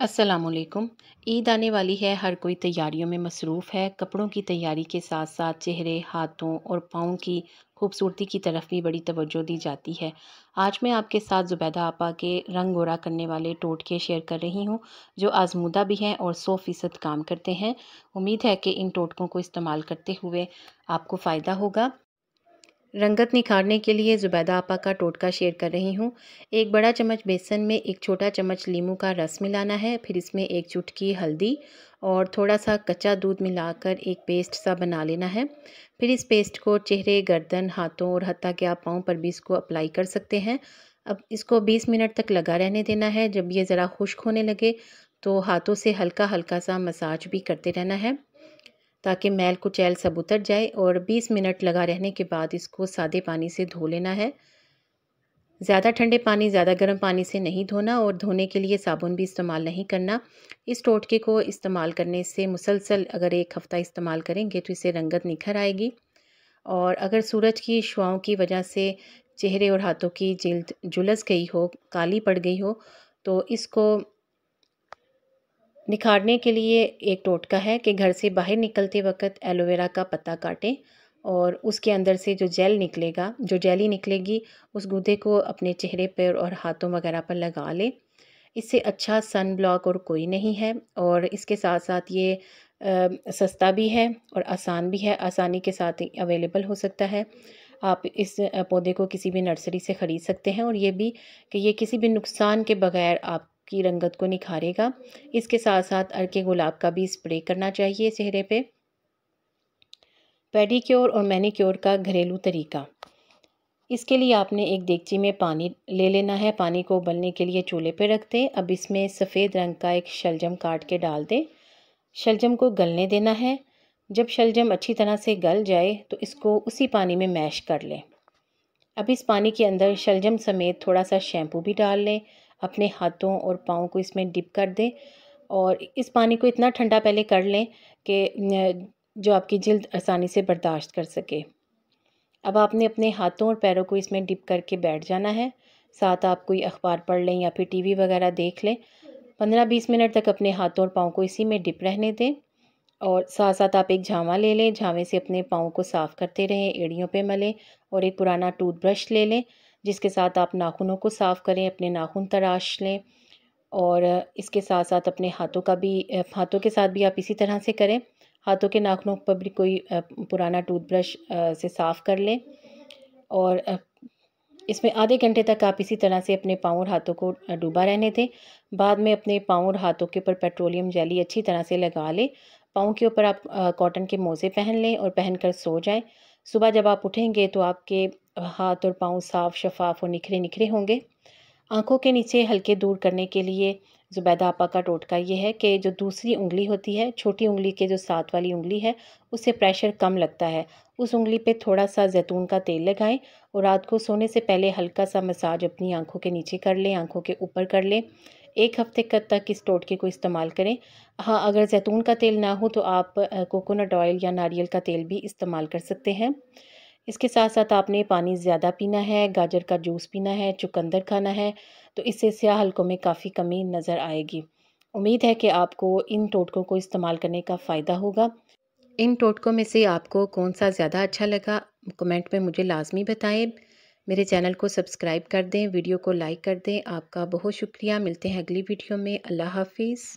असलकुम ईद आने वाली है हर कोई तैयारियों में मसरूफ़ है कपड़ों की तैयारी के साथ साथ चेहरे हाथों और पाँव की खूबसूरती की तरफ भी बड़ी तवज्जो दी जाती है आज मैं आपके साथ ज़ुबैदा आपा के रंग गोरा करने वाले टोटके शेयर कर रही हूँ जो आजमूदा भी हैं और सौ फ़ीसद काम करते हैं उम्मीद है कि इन टोटकों को इस्तेमाल करते हुए आपको फ़ायदा होगा रंगत निखारने के लिए ज़ुबैदा आपा का टोटका शेयर कर रही हूँ एक बड़ा चम्मच बेसन में एक छोटा चम्मच लीमू का रस मिलाना है फिर इसमें एक चुटकी हल्दी और थोड़ा सा कच्चा दूध मिलाकर एक पेस्ट सा बना लेना है फिर इस पेस्ट को चेहरे गर्दन हाथों और हत्या के आप पाँव पर भी इसको अप्लाई कर सकते हैं अब इसको बीस मिनट तक लगा रहने देना है जब ये ज़रा खुश्क होने लगे तो हाथों से हल्का हल्का सा मसाज भी करते रहना है ताकि मैल कुचैल सब उतर जाए और 20 मिनट लगा रहने के बाद इसको सादे पानी से धो लेना है ज़्यादा ठंडे पानी ज़्यादा गर्म पानी से नहीं धोना और धोने के लिए साबुन भी इस्तेमाल नहीं करना इस टोटके को इस्तेमाल करने से मुसलसल अगर एक हफ़्ता इस्तेमाल करेंगे तो इसे रंगत निखर आएगी और अगर सूरज की शुआओं की वजह से चेहरे और हाथों की जल्द जुलस गई हो काली पड़ गई हो तो इसको निखारने के लिए एक टोटका है कि घर से बाहर निकलते वक्त एलोवेरा का पत्ता काटें और उसके अंदर से जो जेल निकलेगा जो जेली निकलेगी उस गूदे को अपने चेहरे पर और हाथों वगैरह पर लगा लें इससे अच्छा सन ब्लॉक और कोई नहीं है और इसके साथ साथ ये आ, सस्ता भी है और आसान भी है आसानी के साथ अवेलेबल हो सकता है आप इस पौधे को किसी भी नर्सरी से ख़रीद सकते हैं और ये भी कि ये किसी भी नुकसान के बगैर आप की रंगत को निखारेगा इसके साथ साथ अर्के गुलाब का भी स्प्रे करना चाहिए चेहरे पे पेडिक्योर और मैनीक्योर का घरेलू तरीका इसके लिए आपने एक देगची में पानी ले लेना है पानी को उबलने के लिए चूल्हे पे रख दें अब इसमें सफ़ेद रंग का एक शलजम काट के डाल दें शलजम को गलने देना है जब शलजम अच्छी तरह से गल जाए तो इसको उसी पानी में मैश कर लें अब इस पानी के अंदर शलजम समेत थोड़ा सा शैम्पू भी डाल लें अपने हाथों और पाँव को इसमें डिप कर दें और इस पानी को इतना ठंडा पहले कर लें कि जो आपकी जल्द आसानी से बर्दाश्त कर सके अब आपने अपने हाथों और पैरों को इसमें डिप करके बैठ जाना है साथ आप कोई अखबार पढ़ लें या फिर टीवी वगैरह देख लें पंद्रह बीस मिनट तक अपने हाथों और पाँव को इसी में डिप रहने दें और साथ साथ आप एक झामा ले लें झामे से अपने पाँव को साफ़ करते रहें एड़ियों पे मलें और एक पुराना टूथब्रश ले लें जिसके साथ आप नाखूनों को साफ़ करें अपने नाखून तराश लें और इसके साथ साथ अपने हाथों का भी हाथों के साथ भी आप इसी तरह से करें हाथों के नाखूनों पर भी कोई पुराना टूथब्रश से साफ़ कर लें और इसमें आधे घंटे तक आप इसी तरह से अपने पाँव और हाथों को डूबा रहने दें बाद में अपने पाँव और हाथों के ऊपर पेट्रोलियम जेली अच्छी तरह से लगा लें पाँव के ऊपर आप कॉटन के मोज़े पहन लें और पहन कर सो जाएं सुबह जब आप उठेंगे तो आपके हाथ और पाँव साफ शफाफ और निखरे निखरे होंगे आँखों के नीचे हल्के दूर करने के लिए जुबैदा आपा का टोटका ये है कि जो दूसरी उंगली होती है छोटी उंगली के जो साथ वाली उंगली है उससे प्रेशर कम लगता है उस उंगली पे थोड़ा सा जैतून का तेल लगाएं और रात को सोने से पहले हल्का सा मसाज अपनी आंखों के नीचे कर लें आंखों के ऊपर कर लें एक हफ्ते तक इस टोटके को इस्तेमाल करें हाँ अगर जैतून का तेल ना हो तो आप कोकोनट ऑयल या नारियल का तेल भी इस्तेमाल कर सकते हैं इसके साथ साथ आपने पानी ज़्यादा पीना है गाजर का जूस पीना है चुकंदर खाना है तो इससे स्याह हल्कों में काफ़ी कमी नज़र आएगी उम्मीद है कि आपको इन टोटकों को इस्तेमाल करने का फ़ायदा होगा इन टोटकों में से आपको कौन सा ज़्यादा अच्छा लगा कमेंट में मुझे लाजमी बताएं मेरे चैनल को सब्सक्राइब कर दें वीडियो को लाइक कर दें आपका बहुत शुक्रिया मिलते हैं अगली वीडियो में अल्लाह हाफिज़